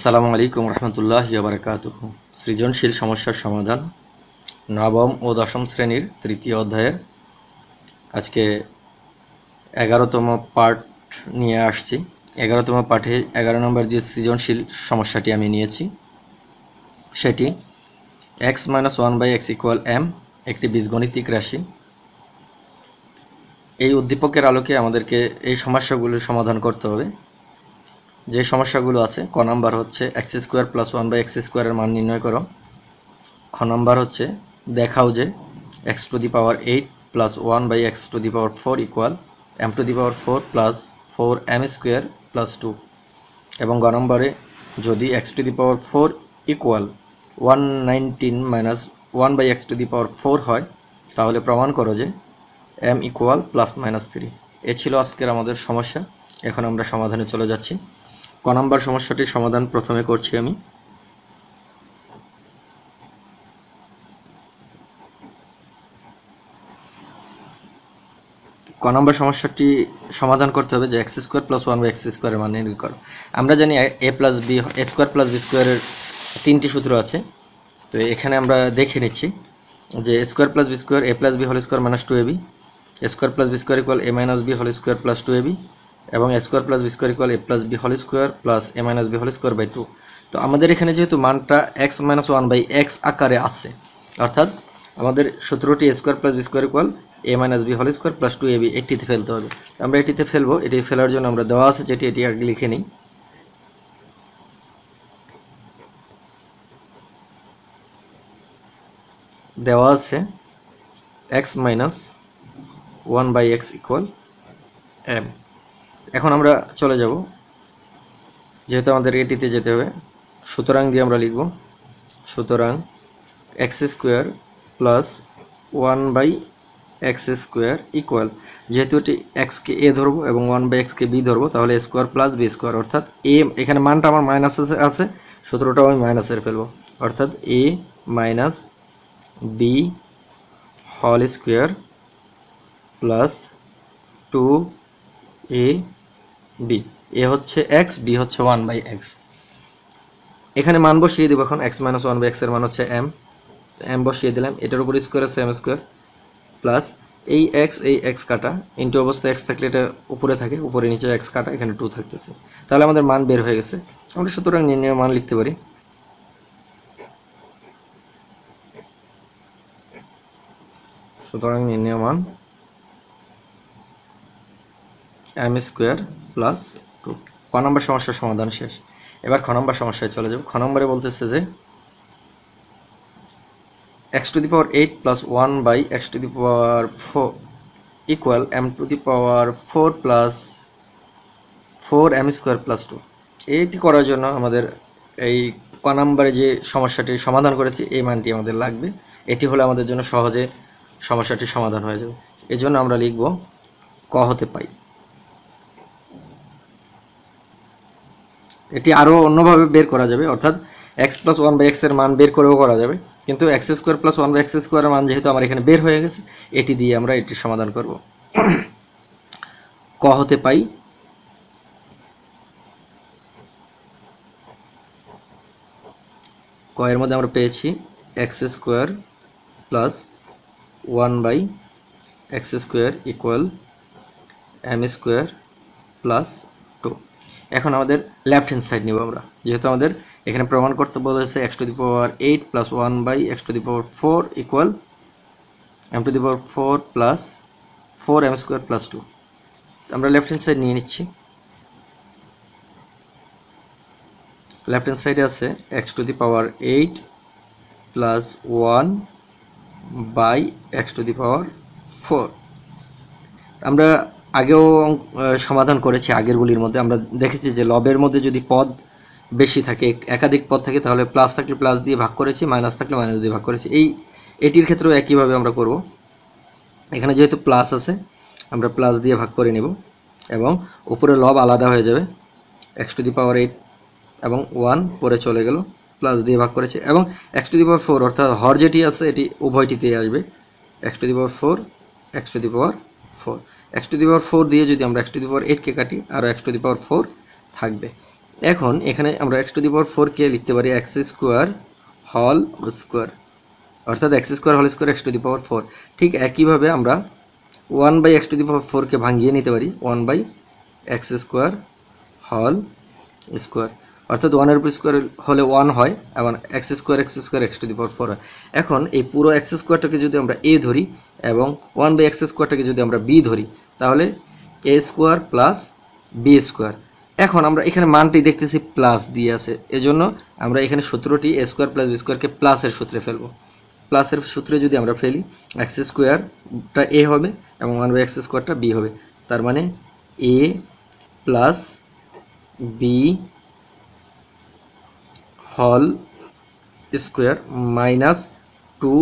আসসালামু আলাইকুম রহমতুল্লাহ বারকাত সৃজনশীল সমস্যার সমাধান নবম ও দশম শ্রেণীর তৃতীয় অধ্যায়ের আজকে এগারোতম পার্ট নিয়ে আসছি এগারোতম পাঠে এগারো নম্বর যে সৃজনশীল সমস্যাটি আমি নিয়েছি সেটি x minus one by x equal m একটি বীজগণিতিক রাশি এই উদ্দীপকের আলোকে আমাদেরকে এই সমস্যাগুলির সমাধান করতে হবে যে সমস্যাগুলো আছে ক নাম্বার হচ্ছে x square plus one by x স্কোয়ারের মান নির্ণয় করো খ নাম্বার হচ্ছে দেখাও যে x to the power eight plus one by x to the power four equal m to the power four plus four m square plus two এবং গ নম্বরে যদি x to the power four equal one nineteen minus one by x to the power four হয় তাহলে প্রমাণ করো যে m equal plus minus three এ ছিল আজকের আমাদের সমস্যা এখন আমরা সমাধানে চলে যাচ্ছি ক নাম্বার সমস্যাটির সমাধান প্রথমে করছি আমি ক নম্বর সমস্যাটি সমাধান করতে হবে যে x square plus one by x স্কোয়ারের মানে নির্ণয় আমরা জানি a plus b a square plus b স্কোয়ারের তিনটি সূত্র আছে তো এখানে আমরা দেখে নিচ্ছি যে a square plus b square a plus b whole square minus two a b square plus b square equal a minus b whole square plus two a b এবং a square plus b square equal a plus b whole square plus a minus b whole square by two তো আমাদের এখানে যেহেতু মানটা x minus one by x আকারে আছে অর্থাৎ আমাদের সতেরোটি a square plus b square equal a minus b whole square plus two a b এটিতে ফেলতে হবে আমরা এটিতে ফেলবো এটি ফেলার জন্য আমরা দেওয়া আছে যেটি এটি আগে লিখে নিই দেওয়া আছে x minus one by x equal m এখন আমরা চলে যাব যেহেতু আমাদের এটিতে যেতে হবে সুতরাং দিয়ে আমরা লিখব সুতরাং x square plus one by x square equal যেহেতু এটি এক্সকে এ ধরবো এবং ওয়ান বাই এক্সকে বি ধরবো তাহলে স্কোয়ার প্লাস বি স্কোয়ার অর্থাৎ এ এখানে মানটা আমার মাইনাস আছে সতেরোটাও আমি মাইনাসের ফেলবো অর্থাৎ a minus b whole square plus two a b a হচ্ছে এক্স বি হচ্ছে ওয়ান বাই এক্স এখানে মান বসিয়ে দিব এখন এক্স মাইনাস ওয়ান বাই এক্সের মান হচ্ছে এম এম বসিয়ে দিলাম এটার উপর স্কোয়ার আছে এম স্কোয়ার প্লাস এই এক্স এই এক্স কাটা ইন্টু অবস্থা এক্স থাকলে এটা উপরে থাকে উপরে নিচে এক্স কাটা এখানে টু থাকতেছে তাহলে আমাদের মান বের হয়ে গেছে আমরা সুতরাং নির্ণয় মান লিখতে পারি সুতরাং নির্ণয় মান এম স্কোয়ার প্লাস টু ক নম্বর সমস্যার সমাধান শেষ এবার খ নম্বর সমস্যায় চলে যাব খ নম্বরে বলতেছে যে x to the power eight plus one by x to the power four equal m to the power four plus four m square plus two এইটি করার জন্য আমাদের এই ক নাম্বারে যে সমস্যাটি সমাধান করেছি এই মানটি আমাদের লাগবে এটি হলে আমাদের জন্য সহজে সমস্যাটি সমাধান হয়ে যাবে এজন্য আমরা লিখব ক হতে পাই এটি আরও অন্যভাবে বের করা যাবে অর্থাৎ এক্স প্লাস ওয়ান বাই এক্সের মান বের করেও করা যাবে কিন্তু x square plus one by x স্কোয়ারের মান যেহেতু আমার এখানে বের হয়ে গেছে এটি দিয়ে আমরা এটির সমাধান করব ক হতে পাই কয়ের মধ্যে আমরা পেয়েছি x square plus one by x square equal m square plus এখন আমাদের লেফট হ্যান্ড সাইড নেব আমরা যেহেতু আমাদের এখানে প্রমাণ করতে বলেছে x to the power eight plus one by x to the power four equal m to the power four plus four m square plus two আমরা লেফট হ্যান্ড সাইড নিয়ে নিচ্ছি লেফট হ্যান্ড সাইডে আছে x to the power eight plus one by x to the power four আমরা আগেও সমাধান করেছি আগেরগুলির মধ্যে আমরা দেখেছি যে লবের মধ্যে যদি পদ বেশি থাকে একাধিক পদ থাকে তাহলে প্লাস থাকলে প্লাস দিয়ে ভাগ করেছি মাইনাস থাকলে মাইনাস দিয়ে ভাগ করেছি এই এটির ক্ষেত্রেও একইভাবে আমরা করব এখানে যেহেতু প্লাস আছে আমরা প্লাস দিয়ে ভাগ করে নেব এবং উপরে লব আলাদা হয়ে যাবে x to the power eight এবং ওয়ান পরে চলে গেল প্লাস দিয়ে ভাগ করেছে এবং x to the power four অর্থাৎ হর যেটি আছে এটি উভয়টিতেই আসবে x to the power four x to the power four x to the power four দিয়ে যদি আমরা এক্স টু দি পাওয়ার এইটকে কাটি আরও x to the power four থাকবে এখন এখানে আমরা এক্স টু দি পাওয়ার ফোরকে লিখতে পারি এক্স স্কোয়ার হল স্কোয়ার অর্থাৎ x square whole square x to the power four ঠিক একইভাবে আমরা one by x to the power ফোরকে ভাঙিয়ে নিতে পারি one by x square whole square অর্থাৎ ওয়ানের উপর স্কোয়ার হলে ওয়ান হয় এবং x square x square x to the power four হয় এখন এই পুরো এক্স স্কোয়ারটাকে যদি আমরা এ ধরি এবং ওয়ান বাই এক্স স্কোয়ারটাকে যদি আমরা বি ধরি তাহলে a square plus b square এখন আমরা এখানে মানটি দেখতেছি প্লাস দিয়ে আছে এজন্য আমরা এখানে সূত্রটি এ স্কোয়ার প্লাস বি স্কোয়ারকে প্লাসের সূত্রে ফেলবো প্লাসের সূত্রে যদি আমরা ফেলি এক্স স্কোয়ারটা এ হবে এবং মানব এক্স স্কোয়ারটা বি হবে তার মানে a plus b whole square minus two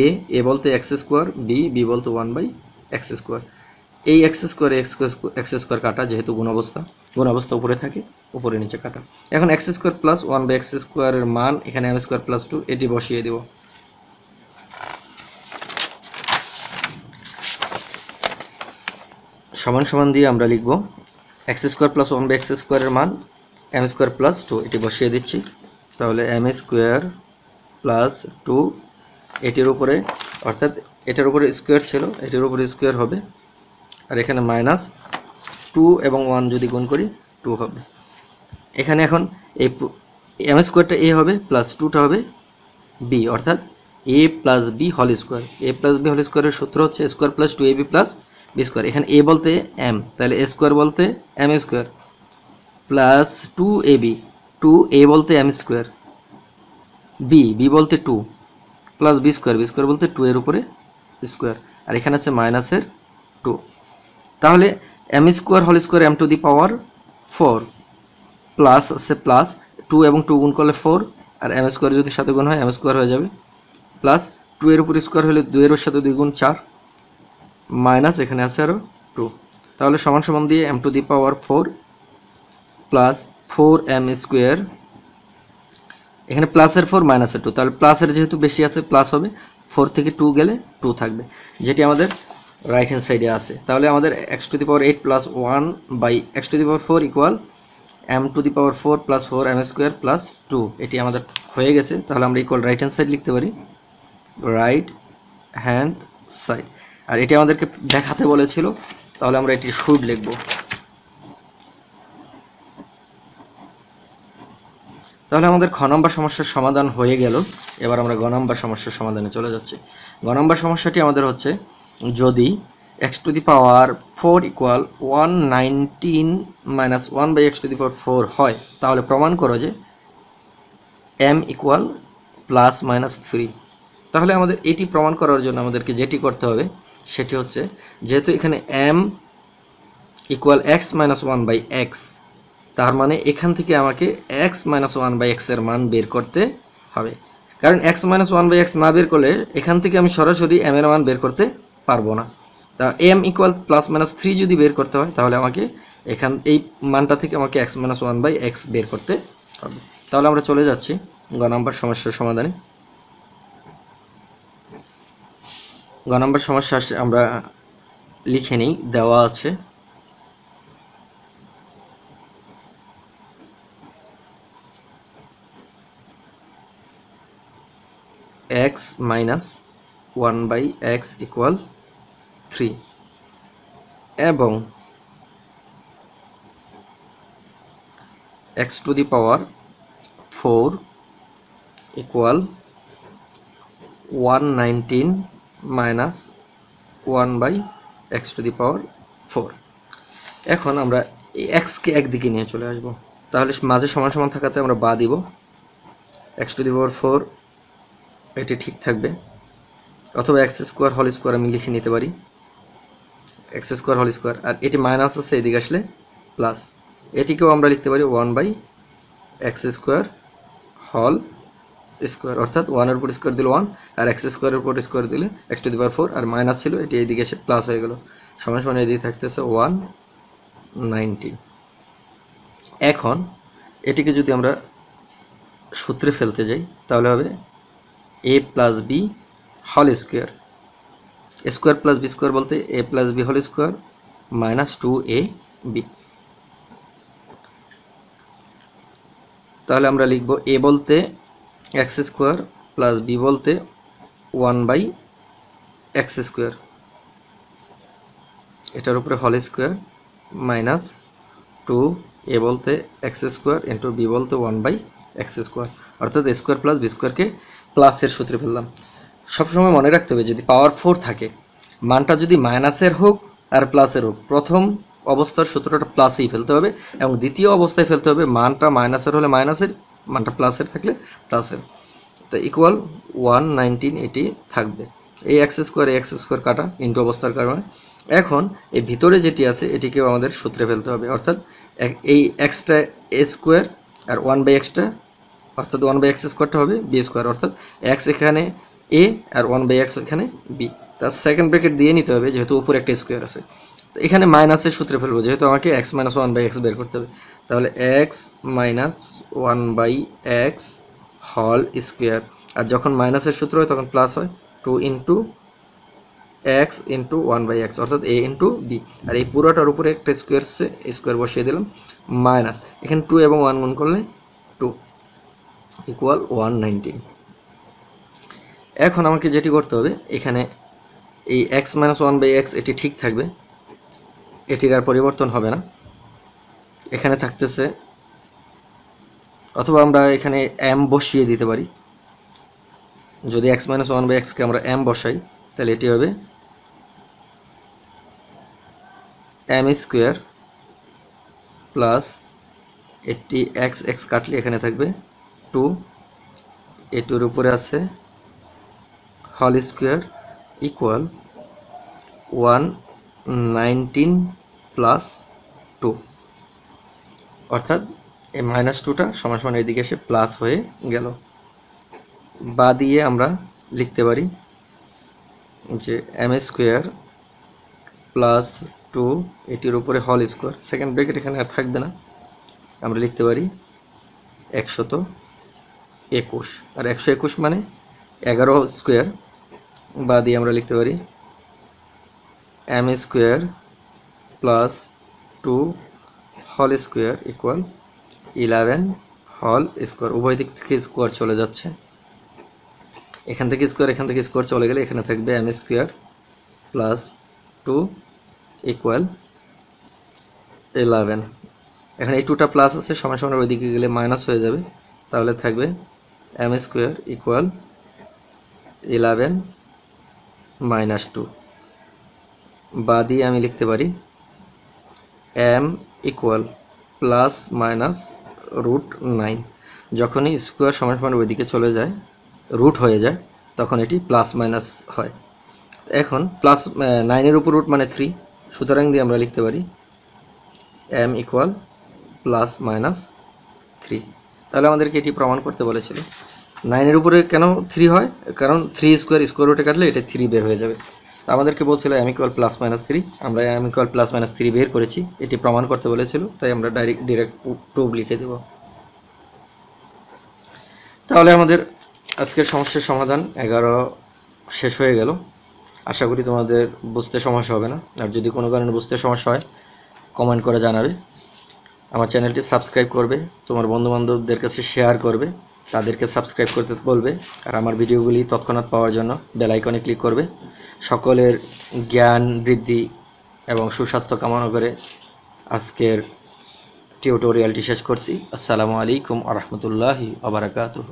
a a বলতে এক্স স্কোয়ার বি বি বলতে ওয়ান বাই এক্স স্কোয়ার এই এক্স স্কোয়ার এক্স স্কোয়ার কাটা যেহেতু গুণ অবস্থা গুণ অবস্থা উপরে থাকে উপরে নিচে কাটা এখন x square plus one by x স্কোয়ারের মান এখানে এম স্কোয়ার প্লাস টু এটি বসিয়ে দেব সমান সমান দিয়ে আমরা লিখব x square plus one by x স্কোয়ারের মান এম স্কোয়ার প্লাস টু এটি বসিয়ে দিচ্ছি তাহলে এম স্কোয়ার প্লাস টু এটির উপরে অর্থাৎ এটার উপরে স্কোয়ার ছিল এটির উপরে স্কোয়ার হবে আর এখানে মাইনাস টু এবং ওয়ান যদি গুণ করি টু হবে এখানে এখন এই এম স্কোয়ারটা এ হবে প্লাস টুটা হবে বি অর্থাৎ a plus b whole square a plus b whole স্কোয়ারের সূত্র হচ্ছে square plus two a b plus b square এখানে এ বলতে এম তাহলে এ স্কোয়ার বলতে m square plus two a b two a বলতে এম স্কোয়ার বি বি বলতে two plus b square b square বলতে টু এর উপরে square আর এখানে আছে মাইনাসের টু তাহলে m square whole square m to the power four plus আছে প্লাস টু এবং টু গুণ করলে ফোর আর এম স্কোয়ার যদি সাথে গুণ হয় এম স্কোয়ার হয়ে যাবে প্লাস টু এর উপর স্কোয়ার হলে দুয়ের সাথে দুই গুণ চার মাইনাস এখানে আছে আরও টু তাহলে সমান সমান দিয়ে m to the power four plus four m square এখানে প্লাসের ফোর মাইনাসের টু তাহলে প্লাসের যেহেতু বেশি আছে প্লাস হবে ফোর থেকে টু গেলে টু থাকবে যেটি আমাদের রাইট হ্যান্ড সাইডে আছে তাহলে আমাদের x to the power eight plus one by x to the power four equal m to the power four plus four m square plus two এটি আমাদের হয়ে গেছে তাহলে আমরা ইকুয়াল রাইট হ্যান্ড সাইড লিখতে পারি রাইট হ্যান্ড সাইড আর এটি আমাদেরকে দেখাতে বলেছিল তাহলে আমরা এটি শুড লিখব তাহলে আমাদের খ নম্বর সমস্যার সমাধান হয়ে গেল এবার আমরা গ নম্বর সমস্যার সমাধানে চলে যাচ্ছি গ নম্বর সমস্যাটি আমাদের হচ্ছে যদি x to the power four equal one nineteen minus one by x to the power four হয় তাহলে প্রমাণ করো যে m equal plus minus three তাহলে আমাদের এটি প্রমাণ করার জন্য আমাদেরকে যেটি করতে হবে সেটি হচ্ছে যেহেতু এখানে m equal x minus one by x তার মানে এখান থেকে আমাকে এক্স মাইনাস ওয়ান বাই এক্সের মান বের করতে হবে কারণ x minus one by x না বের করলে এখান থেকে আমি সরাসরি এম এর মান বের করতে পারবো না তা m equal plus minus three যদি বের করতে হয় তাহলে আমাকে এখান এই মানটা থেকে আমাকে x minus one by x বের করতে হবে তাহলে আমরা চলে যাচ্ছি গ নাম্বার সমস্যার সমাধানে গ নাম্বার সমস্যা আমরা লিখে নিই দেওয়া আছে x minus one by x equal three এবং x to the power four equal one nineteen minus one by x to the power four এখন আমরা এক্সকে একদিকে নিয়ে চলে আসব তাহলে মাঝে সমান সমান থাকাতে আমরা বা দিব x to the power four এটি ঠিক থাকবে অথবা এক্স স্কোয়ার হল স্কোয়ার আমি লিখে নিতে পারি এক্স স্কোয়ার হোল স্কোয়ার আর এটি মাইনাস আছে এদিকে আসলে প্লাস এটিকেও আমরা লিখতে পারি one by x square whole square অর্থাৎ ওয়ানের উপর স্কোয়ার দিলে ওয়ান আর এক্স স্কোয়ারের উপর স্কোয়ার দিলে x to the power four আর মাইনাস ছিল এটি এইদিকে এসে প্লাস হয়ে গেল সমান সমান এদিকে থাকতেছে ওয়ান নাইনটি এখন এটিকে যদি আমরা সূত্রে ফেলতে যাই তাহলে হবে a plus b whole square square plus b square বলতে a plus b whole square minus two a b তাহলে আমরা লিখব এ বলতে এক্স স্কোয়ার প্লাস বি বলতে ওয়ান বাই এক্স স্কোয়ার এটার উপরে whole square minus two a বলতে x square into b বলতে ওয়ান বাই এক্স স্কোয়ার অর্থাৎ স্কোয়ার প্লাস বি স্কোয়ারকে প্লাসের সূত্রে ফেললাম সবসময় মনে রাখতে হবে যদি পাওয়ার ফোর থাকে মানটা যদি মাইনাসের হোক আর প্লাসের হোক প্রথম অবস্থার সূত্রটা প্লাসেই ফেলতে হবে এবং দ্বিতীয় অবস্থায় ফেলতে হবে মানটা মাইনাসের হলে মাইনাসের মানটা প্লাসের থাকলে প্লাসের তো ইকুয়াল ওয়ান নাইনটিন এটি থাকবে এই এক্স স্কোয়ার এক্স স্কোয়ার কাটা ইন্টু অবস্থার কারণে এখন এই ভিতরে যেটি আছে এটিকেও আমাদের সূত্রে ফেলতে হবে অর্থাৎ এই এক্সট্রা এ স্কোয়ার আর ওয়ান বাই এক্সট্রা অর্থাৎ ওয়ান বাই এক্স স্কোয়ারটা হবে বি স্কোয়ার অর্থাৎ এক্স এখানে এ আর ওয়ান বাই এক্স এখানে বি তার সেকেন্ড ব্র্যাকেট দিয়ে নিতে হবে যেহেতু উপরে একটা স্কোয়ার আছে তো এখানে মাইনাসের সূত্রে ফেলবো যেহেতু আমাকে x minus one by x বের করতে হবে তাহলে x minus one by x whole square আর যখন মাইনাসের সূত্র হয় তখন প্লাস হয় two into x into one by x অর্থাৎ এ ইন্টু বি আর এই পুরোটার উপরে একটা স্কোয়ার স্কোয়ার বসিয়ে দিলাম মাইনাস এখানে টু এবং ওয়ান গুণ করলে টু ইকুয়াল ওয়ান নাইনটিন এখন আমাকে যেটি করতে হবে এখানে এই x minus one by x এটি ঠিক থাকবে এটির আর পরিবর্তন হবে না এখানে থাকতেছে অথবা আমরা এখানে এম বসিয়ে দিতে পারি যদি এক্স মাইনাস ওয়ান বাই এক্সকে আমরা এম বসাই তাহলে এটি হবে এম স্কোয়ার প্লাস এটি এক্স এক্স কাটলে এখানে থাকবে টু এটুর উপরে আছে whole square equal one nineteen plus two অর্থাৎ এই মাইনাস টুটা সমান সমান এদিকে এসে প্লাস হয়ে গেল বা দিয়ে আমরা লিখতে পারি যে এম স্কোয়ার প্লাস টু এটির উপরে হল স্কোয়ার সেকেন্ড ব্রেকেট এখানে আর থাকবে না আমরা লিখতে পারি একশত একুশ আর একশো একুশ মানে এগারো স্কোয়ার বা দিয়ে আমরা লিখতে পারি m square plus two whole square equal eleven whole square উভয় দিক থেকে স্কোয়ার চলে যাচ্ছে এখান থেকে স্কোয়ার এখান থেকে স্কোয়ার চলে গেলে এখানে থাকবে m square plus two equal eleven এখানে এই টুটা প্লাস আছে সময় সমান ওই দিকে গেলে মাইনাস হয়ে যাবে তাহলে থাকবে m square equal eleven minus two বা দিয়ে আমি লিখতে পারি m equal plus minus root nine যখনই স্কোয়ার সমান সমান ওইদিকে চলে যায় রুট হয়ে যায় তখন এটি প্লাস মাইনাস হয় এখন প্লাস নাইনের উপর রুট মানে থ্রি সুতরাং দিয়ে আমরা লিখতে পারি m equal plus minus three তাহলে আমাদেরকে এটি প্রমাণ করতে বলেছিল নাইনের উপরে কেন থ্রি হয় কারণ থ্রি স্কোয়ার স্কোয়ার রুটে কাটলে এটা থ্রি বের হয়ে যাবে আমাদেরকে বলছিল এম প্লাস মাইনাস থ্রি আমরা এম প্লাস মাইনাস থ্রি বের করেছি এটি প্রমাণ করতে বলেছিল তাই আমরা ডাইরেক্ট ডিরেক্ট প্রুভ লিখে দেব তাহলে আমাদের আজকের সমস্যার সমাধান এগারো শেষ হয়ে গেল আশা করি তোমাদের বুঝতে সমস্যা হবে না আর যদি কোনো কারণে বুঝতে সমস্যা হয় কমেন্ট করে জানাবে আমার চ্যানেলটি সাবস্ক্রাইব করবে তোমার বন্ধুবান্ধবদের কাছে শেয়ার করবে তাদেরকে সাবস্ক্রাইব করতে বলবে আর আমার ভিডিওগুলি তৎক্ষণাৎ পাওয়ার জন্য বেল আইকনে ক্লিক করবে সকলের জ্ঞান বৃদ্ধি এবং সুস্বাস্থ্য কামনা করে আজকের টিউটোরিয়ালটি শেষ করছি আসসালামু আলাইকুম আ রহমতুল্লাহি আবরাকাতুহ